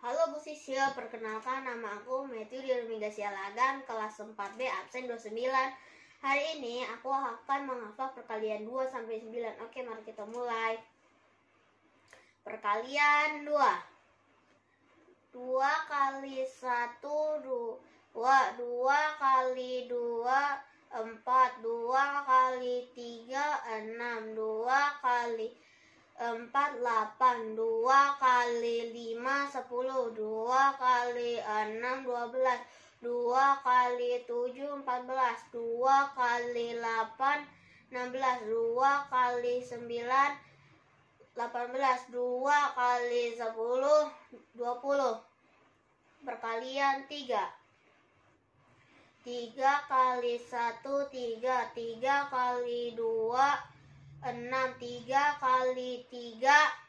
Halo Bu Sisil, perkenalkan nama aku Matthew Dirmiga Sialagan, kelas 4B, absen 29. Hari ini aku akan menghafal perkalian 2 sampai 9. Oke, mari kita mulai. Perkalian 2. 2 kali 1 2, 2 kali 2 4, 2 kali 3 6, 2 kali 4 8, 2 kali kali 5 10 2 kali 6 12 2 kali 7 14 2 kali 8 16 2 kali 9 18 2 kali 10 20 perkalian 3 3 kali 1 3 3 kali 2 6 3 kali 3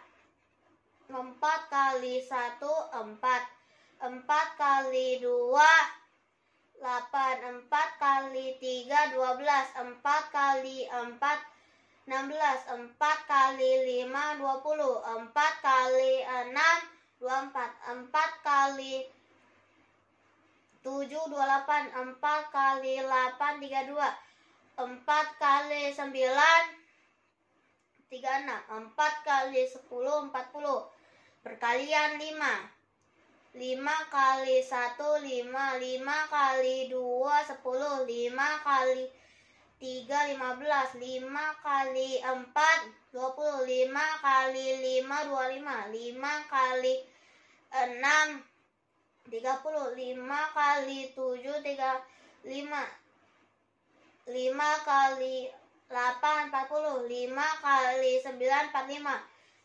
4 kali 1 4 4 kali 2 8 4 kali 3 12 4 kali 4 16 4 kali 5 20 4 kali 6 24 4 kali 7 28 4 kali 8 32 4 kali 9 36 4 kali 10 4 Kalian lima lima kali satu lima lima kali dua sepuluh lima kali tiga lima belas lima kali empat dua puluh lima kali lima 5 lima lima kali enam tiga puluh lima kali tujuh tiga lima lima kali delapan empat puluh lima kali sembilan empat lima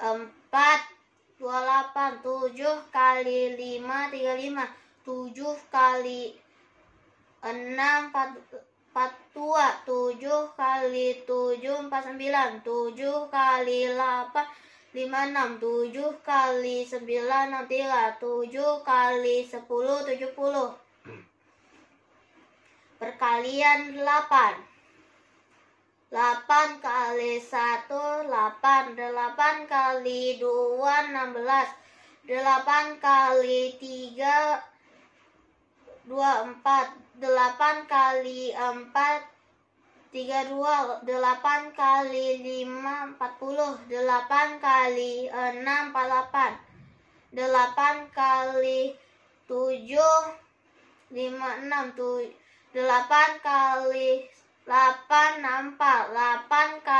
empat dua delapan tujuh kali lima tiga lima tujuh kali enam empat empat dua tujuh kali tujuh empat sembilan tujuh kali delapan lima enam tujuh kali sembilan enam tiga tujuh kali sepuluh tujuh puluh perkalian delapan delapan kali satu 8 8 kali 2 16 8 kali 3 24 8 kali 4 32 8 kali 5 40 8 kali 6 48 8 kali 7 5 6 7 8 kali 8 nampak 8 kali